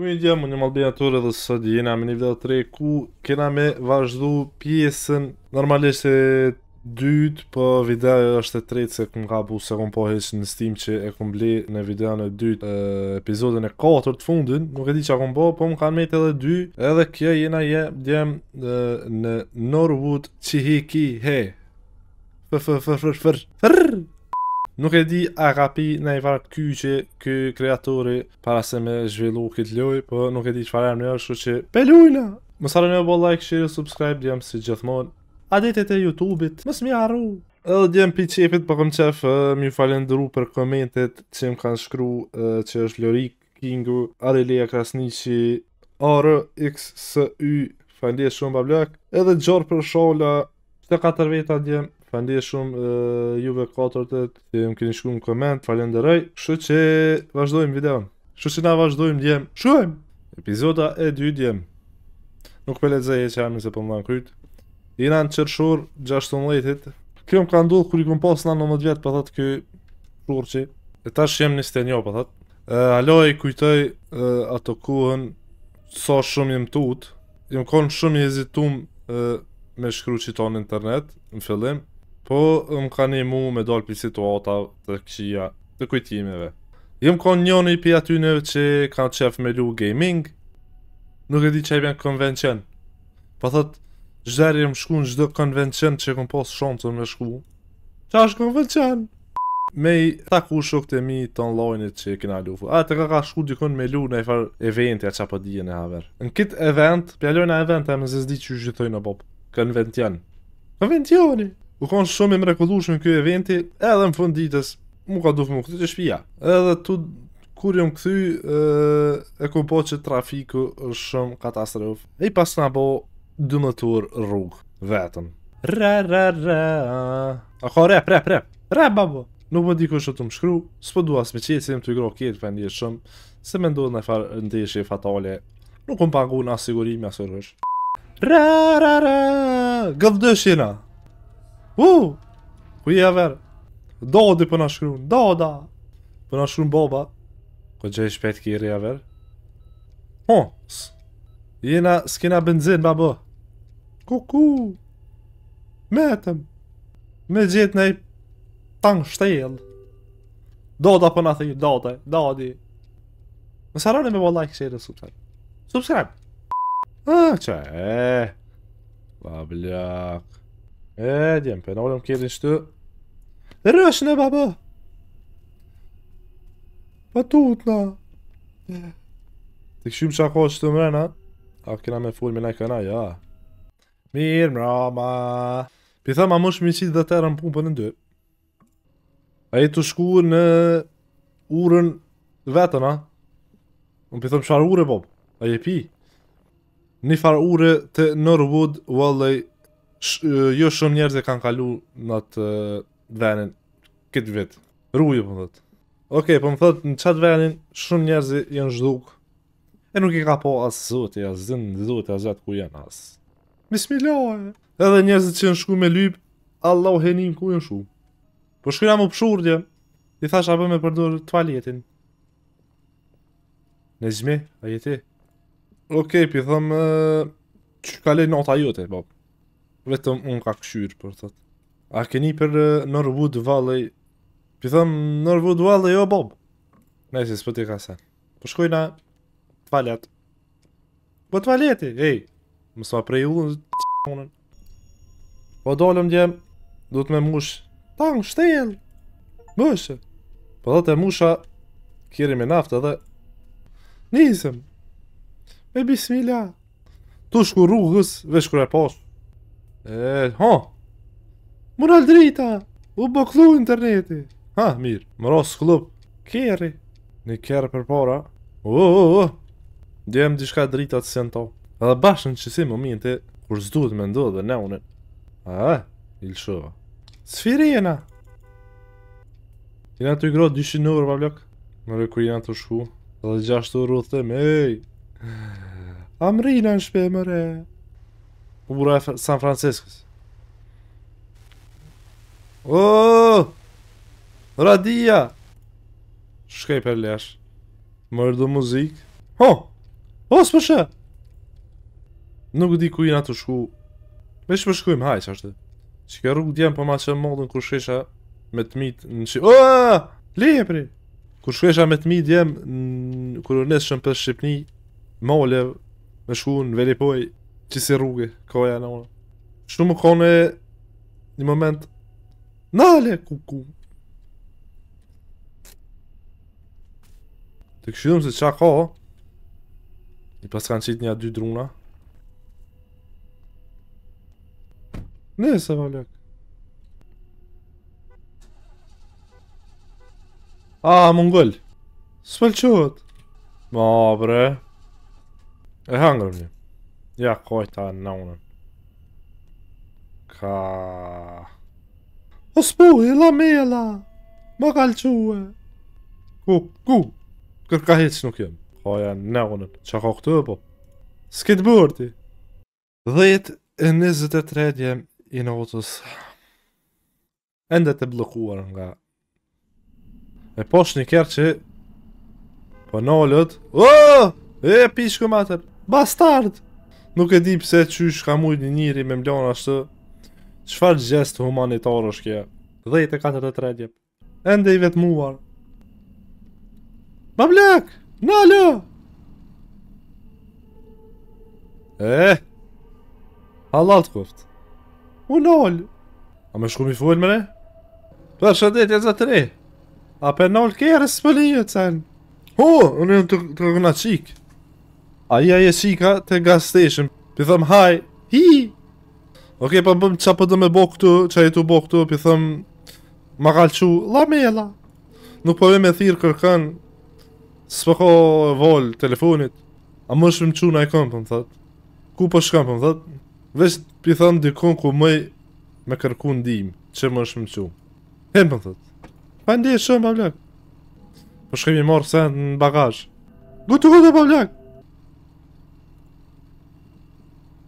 Ku i ndjem, unë malbi natyrë dhe sot jena me një video 3 ku kena me vazhdu pjesën normalisht e dytë, po video është e tretë se këm ka bu se këm po hesh në Steam që e këm ble në video në dytë epizodën e 4 të fundin, nuk e di që këm bo, po më kanë mejt edhe 2, edhe kjo jena je djem në Norwood Qihiki, he. Fër, fër, fër, fër, f Nuk e di a ka pi në i varë kyqe kë kreatori para se me zhvillu këtë loj, po nuk e di që farem në është që pelujna. Më sarë bo like, share, subscribe, djemë si gjithmon. A e Youtube-it, më smi arru. Edhe djemë pi qepit, po kom qef, mi falendru për komentet që më kanë shkru që është Lorik Kingu, Arelia Krasniqi, RXSY, falendje shumë bablak, edhe gjorë për shola, të katër veta djemë. Falendej shumë juve katërtet që më keni shkruar në koment. Falenderoj. Kështu që vazhdojmë videon. Kështu që na vazhdojmë djem. Shuajmë. Epizoda e 2 djem. Nuk po lexoj që jam se po në kryt. Ina në qërshur 16-it Kjo më ka ndullë kër i këm pas në 19 vjetë pëthat po kjo që E tash jem një stenjo po pëthat Alo e kujtoj ato kuhën Sa shumë jem tut Jem konë shumë jezitum me shkru që ta në internet Në fillim Po më ka imu me dalë për situata të këshia të kujtimeve. Jëmë kon njënë i për atyneve që kanë qef me lu gaming, nuk e di që e bëjnë konvencion. Po thot, gjderë jëmë shku në gjdo konvencion që këm posë të me shku. Qa është konvencion? Me i taku shok të mi të online që e kina lufu. A, të ka ka shku dikon me lu në e farë eventi a që apë po dijen e haver. Në kitë event, pjallojnë a event e më zezdi që gjithoj në bop. Konvencion. Konvencioni! U kanë shumë i mrekullushme kjo eventi, edhe në fund ditës, mu ka dufë më këtë që shpia. Edhe tu, kur jam këthy, e, e ku po që trafiku është shumë katastrof. E i pas nga bo, dy rrugë, vetëm. Ra ra ra. a... A ko rep, Ra rep, babo! Nuk më di ku është të më shkru, s'po dua as me qetë, të i gro kjetë për shumë, se me ndodhë në farë fatale, nuk më pagu në asigurimi asërgësh. Ra ra ra, gëvdëshina! Uuuu Kuj e aver? Dodi di përna shkru Doda! Do na Përna po po, baba. në boba shpejt gjej shpet ki i Ho Jena s'kina benzin babo Kuku Metem Me gjet nej Tang shtel Doda da përna thiju Do Dodi! Do di Nësë arroni me bo like share dhe subscribe Subscribe Ah, tchau, é... Vá, E, djem, për nëllëm kjerë në shtu. Rësh në, babë! Pa tut, na! Të këshim që ako shtu mre, na? A këna me full me nëjka na, ja. Mirë, mrama! Pi thëma, mësh më qitë dhe të erën pumpën e në dy. A i të shku në urën vetën, a? Unë pi thëmë qëfar ure, bob? A i pi? Një far ure të Norwood, wallej, sh, jo shumë njerëz e kanë kalu në atë uh, venin këtë vit. Rrujë, po më Okej, okay, po më thot në qatë vendin shumë njerëz janë zhduk. E nuk i ka po asë zotë, asë zinë, dhe zotë, asë gjatë ku janë asë. Bismillah, edhe njerëzit që janë shku me lypë, Allah henim ku janë shku. Po shkëra më pëshurdje, i thash bë me përdur tualetin. Në a jeti? Okej, okay, pi thëmë, uh, që kalej nota jote, bop vetëm unë ka këshyrë për thot. A keni për Norwood Valley? Pi thëmë Norwood Valley, jo Bob. Nëjësi, së pëti ka sa. Po shkoj të valjat. Po të ej. Mësë ma prej ullën, të unën. Po dollëm djemë, du të me mush. Tang, shtelë. Mëshë. Po dhe të musha, kiri me naftë dhe... Nisëm. Me bismila. Tu shku rrugës, vesh kërë e poshë. E, ha Mural drita U boklu interneti Ha, mirë Më rrasë klub Kjeri Një kjerë për para U, u, u, u Djemë di shka drita të sen to Edhe bashkën që si më minë Kur s'du të me ndu dhe ne unë A, ilëshova! ilë shuva Sfiri të i grotë 200 nërë pa blok Në rëku jena të shku Edhe gjashtu rrëthëm, ej Amrina në shpe mëre Po bura e San Franciscës oh! Radia Shkej për lesh Mërë do muzik Ho oh! oh, O Nuk di ku i nga të shku Me që përshkujmë po hajsh ashtë Që ka rrugë djemë për po ma që modën kur shkesha Me të mitë në që Oooo oh! Lije pri Kur shkesha me të mitë djemë Kur nesë shëm për Shqipni Mollë Me shku në Velipoj që si rrugë, koja në unë. Shtu më kone, një moment, nale, kuku. Të këshydhëm se qa ka, i pas kanë qitë një dy druna. Ne se va lëk. A, më ngëll Së pëllë qëtë. Ma, bre. E hangrëm një. Ja, koj ta në unën Ka... O s'puhi, la mela! Më la Ku, ku Kërka heç nuk jem Ka ja në unën, që ka këtu e po S'ki të Dhejt e nëzët e tredje I në otës Endet e blokuar nga E posh një kërë që Për po nëllët Oh! E pishkëm atër Bastard! Nuk e di pse qysh ka mujt një njëri me mblon ashtë Qfar gjest humanitar është kje Dhejt e katër të tredje Ende i vetmuar Ma blek! Nalë! E? Halat kuft U A me shku mi fuhen mre? Për shëndetje za tre A për nol kërës për një të sen Ho, unë jëmë të, të gëna qikë Aja e shika të gas station Pi thëm haj Hi Oke pa po bëm qa pëtë po me bo këtu Qa jetu bo këtu Pi thëm Ma kalqu La me la Nuk po e me thirë kërkan Së vol telefonit A më shumë qu në ikon për më thët Ku po shkan për po thët Vesh pi thëm dikon ku mëj Me kërku në dim Qe më shumë qu Hem më thët Pa ndihë shumë për më Po shkemi morë sen në bagaj Gutu gutu për më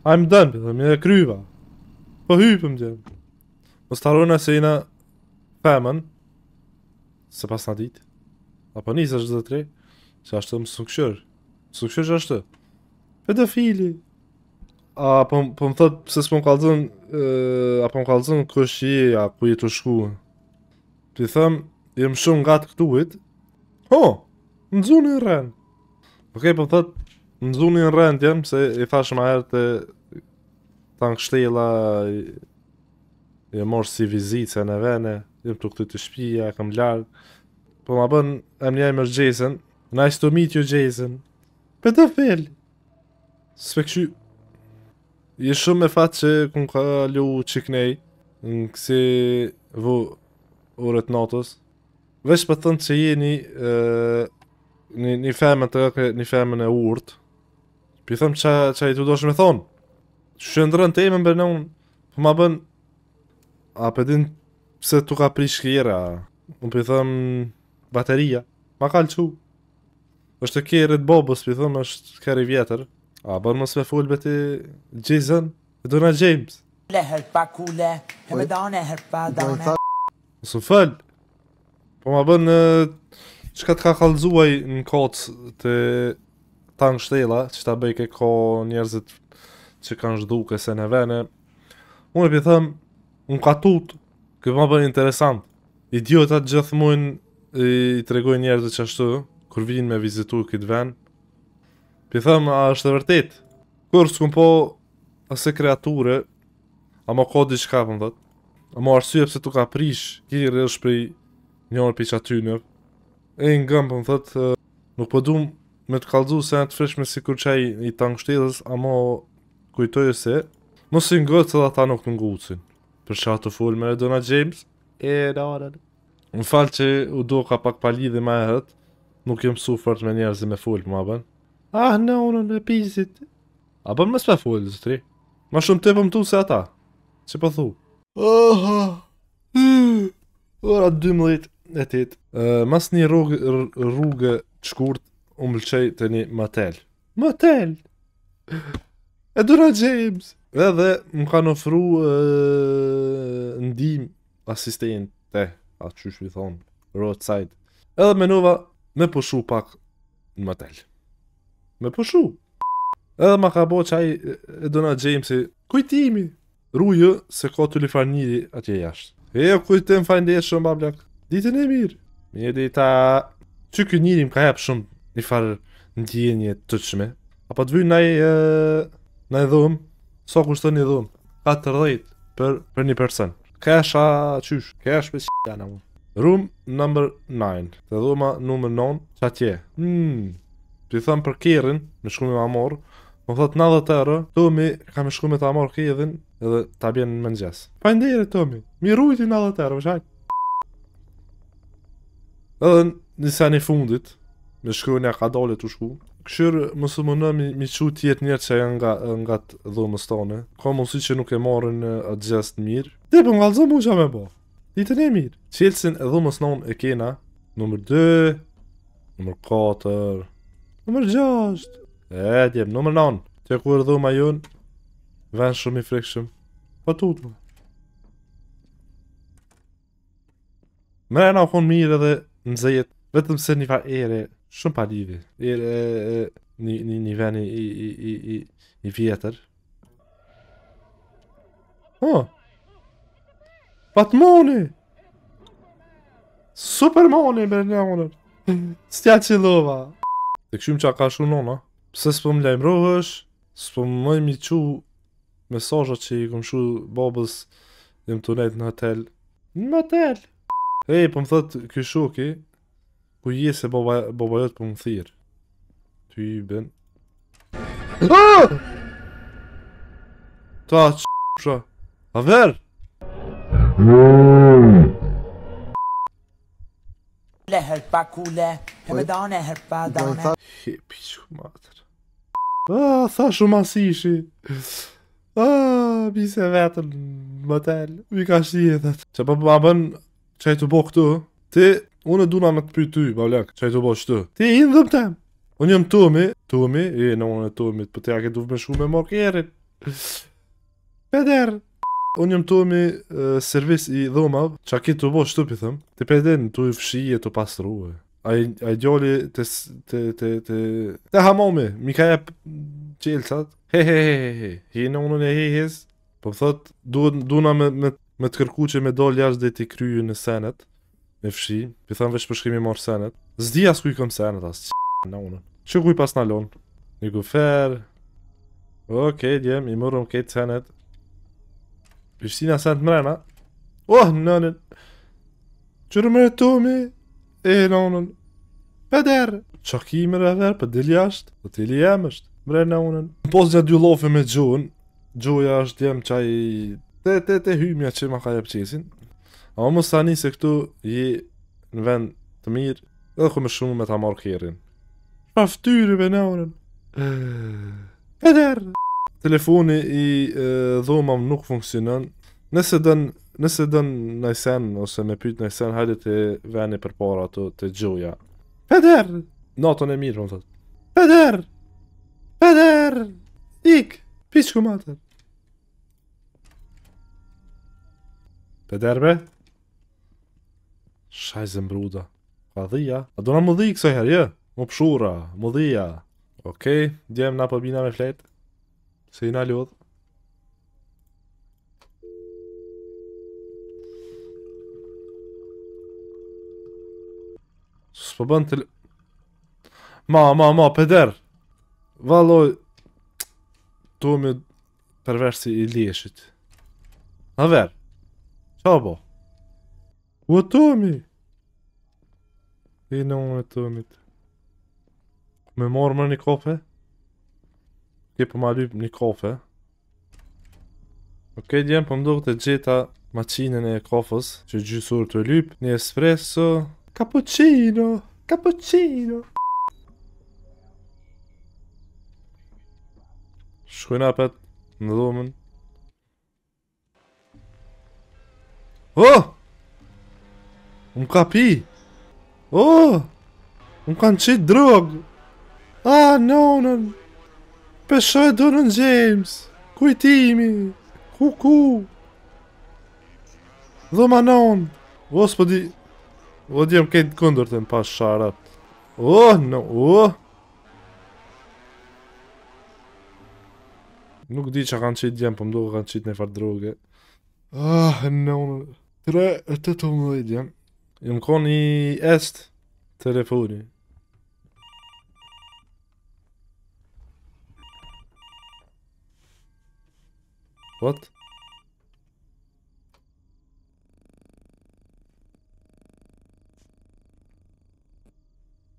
A më dënë, për po më dhe kryva Po hypëm dhe Më po starojnë e se jina Pemen Se pas në ditë. Apo një se shëtë dhe tre Se ashtë të më sukshër këshërë që ashtë të Për dhe fili A po më thëtë se së po më kalëzën A po më kalëzën kësh që A ku i të shku Ti thëmë Jem shumë nga të këtuit Ho Në zunë e rren Ok po më thëtë Më zhuni në rëndë se i thashë ma herë të Ta kështela i, i e morë si vizitë se në vene Jem të këtë të shpija, kam lartë Po ma bën e më njëjmë është Jason Nice to meet you Jason Për të fel Së këshu Je shumë me fatë që ku në ka lu qiknej Në kësi Vë uret natës Vesh për po të thënë që jeni e, Një femën të rëke, një femën e urtë Pi thëm qa, qa i të doshë me thonë Shëndrën të emën bërë në unë Po ma bën A për din Pse të ka prish kjera Unë pi thëm Bateria Ma kalë që është të kjerë të bobës pi thëm është kjerë i vjetër A bërë mësë me Jason bëti Gjizën James Le herpa kule He me dane herpa dane fëllë Po ma bën Qka të ka kalëzuaj në koc të tanë shtela, që ta bëjke ko njerëzit që kanë zhduke se në vene. Unë e për thëmë, unë ka tutë, këtë më bërë interesant. Idiotat gjithë i të njerëzit që ashtu, kur vinë me vizitu këtë venë. Për thëmë, a është e vërtetë? Kur së këmë po, ase kreaturë, a po më kodi që ka për po më dhëtë. A më arsye pëse të ka prishë, kërë është për njërë për që aty njërë. E nuk pëdum po me të kalzu se në të fresh si kur qaj i të angështetës, a mo kujtojë se, mos i gëtë se da ta nuk në ngucin, për që atë të full me Edona James, e da, da, da. në falë që u do ka pak pali dhe ma e hët, nuk jëmë su fërt me njerëzi me full për ma bën, ah në unë në pizit, a bën më s'pe full, zëtri, ma shumë të pëmtu se ata, që pë po thu, ah, ah, ah, ah, ah, ah, ah, ah, ah, ah, ah, ah, u mëlqej të një motel. Motel! E dura James! Edhe më kanë ofru e, ndim asistent të atë që shmi thonë, roadside. Edhe menova me pushu pak në motel. Me pushu! Edhe ma ka bo që aj e dona Jamesi, kujtimi! Rujë se ka të lifarniri atje jashtë. E, kujtë e më shumë, babljak. Ditën e mirë. Mirë dita. Që kë më ka jepë shumë një farë në gjithë të qëshme A pa të vyjnë në e dhëmë Sa so kushtë të një dhëmë 14 për, për një person Kesha qysh, kesh për s**t janë amun Room number 9 Dhe dhëma number 9 Qa tje Hmm Të i thëmë për kjerin Me shku me më amorë Më thëtë në dhe të erë Tomi ka me shku me të amorë kjerin Edhe ta bjenë në më Pa ndire Tomi Mi rujti në dhe të erë Edhe në nisa një fundit me shkruan e kadale të shku. Këshirë më së më në mi, mi tjetë njerë që e nga, nga të dhëmës tane. Ka më që nuk e marë në atë gjestë në mirë. Dhe për po, nga të dhëmë u gja me po. të një mirë. Cilsin e dhëmës në e kena. Numër 2. Numër 4. Numër 6. E, dhe Numër 9. Të kur dhëmë a jënë. shumë i frekë shumë. më. Mërë në mirë edhe në zëjet. Vetëm se një farë ere shumë pa lidhje. Ë e, e ni ni ni vani i i i i i vjetër. Oh. Ha. Patmoni. Supermoni më në S'tja qilova! çelova. Të që çka ka shumë nona. Pse s'po më lajmrohesh? S'po më i çu mesazhe që i kam shuar babës në tunel në hotel. Në hotel. Ej, po më thot ky shoku, Po jese se baba, baba jëtë për po më thirë Ty i ben ah! Ta që përshë A verë Kule herpa A, ah, ah, se vetën Më tel, ka shi edhe Që pa më bën të Ti Unë e duna me të pyty, bavlek, që e të bo të. Ti i në dhëmë tem. Unë jëmë tëmi. Tëmi? E, në unë e tëmi. Për po të jake duf me shku me më kjerit. Peder. Unë jëmë tëmi servis i dhëmav. Që a ki të bo të, pithëm. Ti peden, të i fshi e të pasru A i gjoli të... Të... Të... Të, të hamomi. Mi ka jep qelsat. He he he he he. He në unë e he his. Po thot, duna me, me, të kërku që me dol jashtë dhe t'i kryu në senet. Në fshi, i thënë veç përshkimi mor senet. Zdi as ku i këmë senet, as që në unë Që ku i pas në lonë? Një gufer. Okej, djem, i mërëm kejtë senet. Pishtina senet mrena. Oh, nënën. Qërë mërë të E, në unën. Pëder. Që ki i mërë për dili ashtë? Për dili jem është. Mrena unën. Në posë një dy lofe me gjuhën. Gjuhëja është djem qaj... Te, te, te, hymja që ma ka qesin A më mështë tani se këtu je në vend të mirë Edhe ku me shumë me ta marrë kjerin Pa ftyri me nërën Telefoni i dhomam nuk funksionën Nëse dënë Nëse dën nëjsen, ose me pyt nëjsen, hajde të veni për para të, të gjoja. Peder! Natën e mirë, për më tëtë. Peder! Peder! Ik! Pishku matët! Peder, be? Shajzë mbruda. Pa dhija. A do na më dhijë kësaj her, jë? Më pshura, më dhija. Okej, okay, djemë na përbina me fletë. Se i na ljodhë. Së po të l... Ma, ma, ma, peder! Valoj... Tu me... Përvesh si i lieshit. Na verë. Qa bo? Po? O Tomi! I në unë e Tomit. Me morë më një kofe? Kje për ma lypë një kofe. Oke, djemë për po mdo këtë gjitha macinën e kofës që gjysur të lypë. Një espresso. Cappuccino! Cappuccino! Shkujna petë në dhomen. Oh! Më ka pi Oh Më kanë qitë drog Ah, no, no Pesho e në James Kujtimi Kuku Dho ma non Vos po di Vos di këndër të në pas sharat Oh, no, oh Nuk di që kanë qitë djemë, po më ka kanë qitë në farë droge Ah, no, no Tre e të të më dhe djemë Jum kon i est telefoni. What?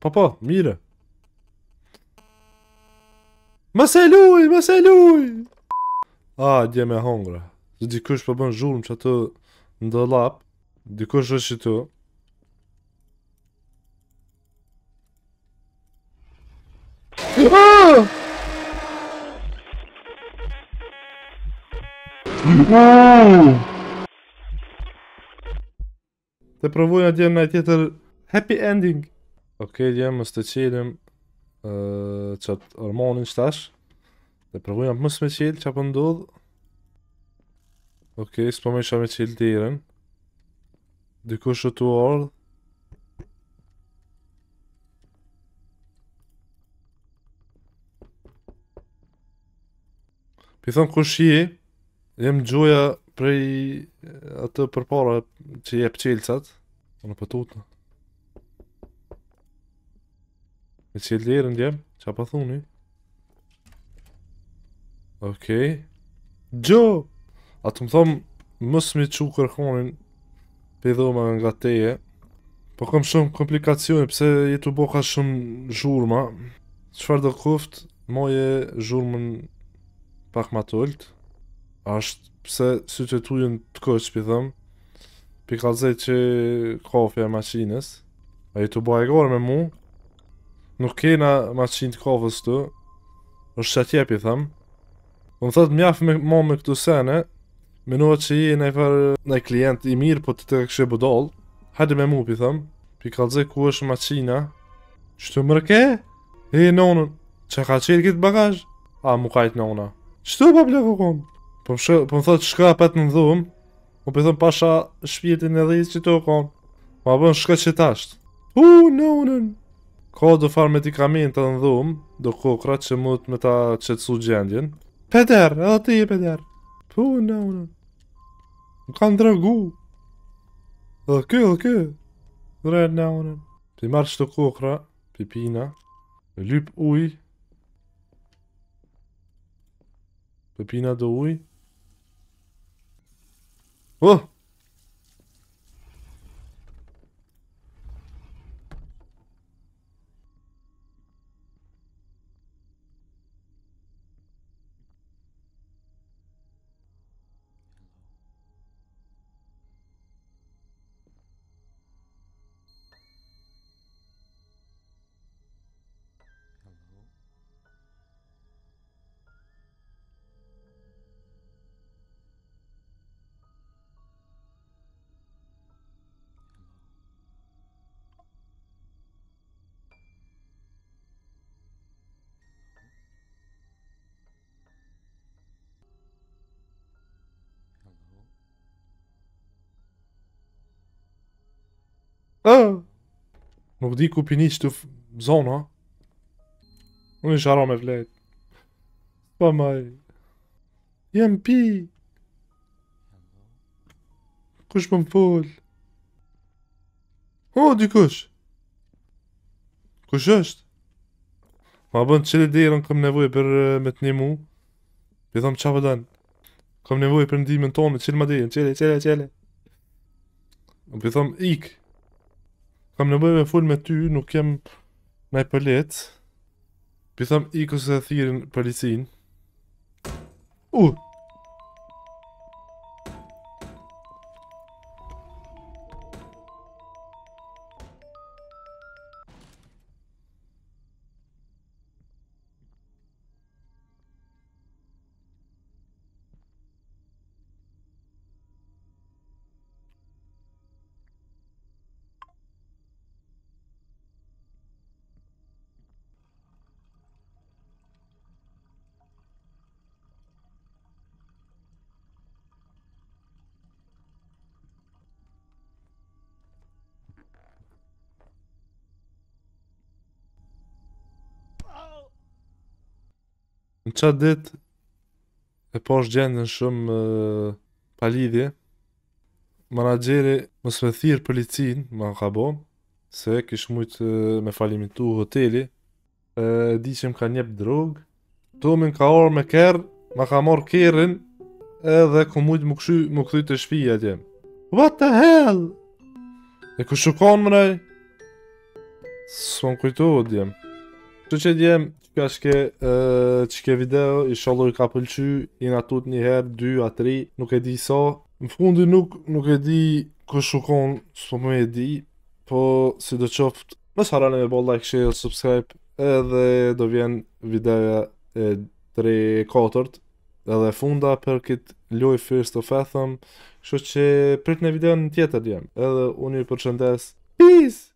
Po po, mire Ma se luj, ma se luj! A, ah, dje me hongra. Dikush përbën po zhurm që ato ndëllap. Dikush është që tu. Të provoj në djenë në tjetër Happy Ending Ok, djenë më të qilim uh, Qatë hormonin shtash Të provoj në me qilë që po apë ndodh Ok, së me isha me qilë të iren Dikush të të Pi thonë kush je, jem gjoja prej atë përpara që jep pëqelcat, në pëtut po në. Me që e lirën djem, që apë po thuni? Okej. Okay. Gjo! A të më thomë, mësë mi që kërkonin, pe dhoma nga teje, po kam shumë komplikacione, pse jetu boka shumë zhurma, Qfar dhe kuft, moje zhurmën pak më të është pse së të tujën të kështë për thëmë, që kofi e maqinës, a i të bëha e gore me mu, nuk kena maqin të kofës të, është që atje për unë thëtë mjafë me mu me këtu sene, Minua që i nëjë farë nëjë klient i mirë, po të të këshë budol. Hadi me mu, pi thëmë. Pi ku është maqina. Që të mërke? E, nonën. Që ka qërë këtë bagaj? A, mu kajtë nona. Çto po bëj kokon? Po më thot, po më thotë çka pat në dhum. Po më thon pasha shpirtin e që të kokon. Ma bën shkë çe tasht U no no. Ka do far me në dhum do kokra që mut me ta qetsu gjendjen Peder, edhe ti e peder Po në, unën Më kanë dragu Dhe kë, dhe kë Dre, në, unën Ti marrë që të kokra, pipina Lyp uj, Pepina do Ui. Oh! Nuk di ku pini që të zona unë i shara me vlet Pa maj Jem pi Kush më full O, di kush Kush është Ma bënd që le dirën këm nevoj për me të një mu Për thëmë qa pëdan po Këm nevoj për ndimin tonë Qëllë ma dirën, qëllë, qëllë, qëllë Për thëmë ikë kam nevojë me fol me ty, nuk jam na i përlet. Pi tham ikos e thirin policin. U! Në qatë dit, e poshë gjendën shumë e, palidhje, manageri më së me thirë policinë, më në ka bonë, se kishë mujtë me falimitu hoteli, e, di që më ka njepë drogë, të më ka orë me kerë, më ka morë kerën, edhe ku mujtë më këshu më këthy të shpija atje. jemë. What the hell? E ku shukon më nëj? Së më kujtu të jemë. Që që jemë, Kjo është ke që ke video, i sholloj ka pëlqy, i nga tut një herë, dy, a tri, nuk e di sa. Në fundi nuk, nuk e di kë shukon, së më e di, po si do qoftë, më sarane me bo like, share, subscribe, edhe do vjen videoja e tre 4 edhe funda për këtë loj first of a thëmë, kështë që prit në video në tjetër djemë, edhe unë i përshëndesë, peace!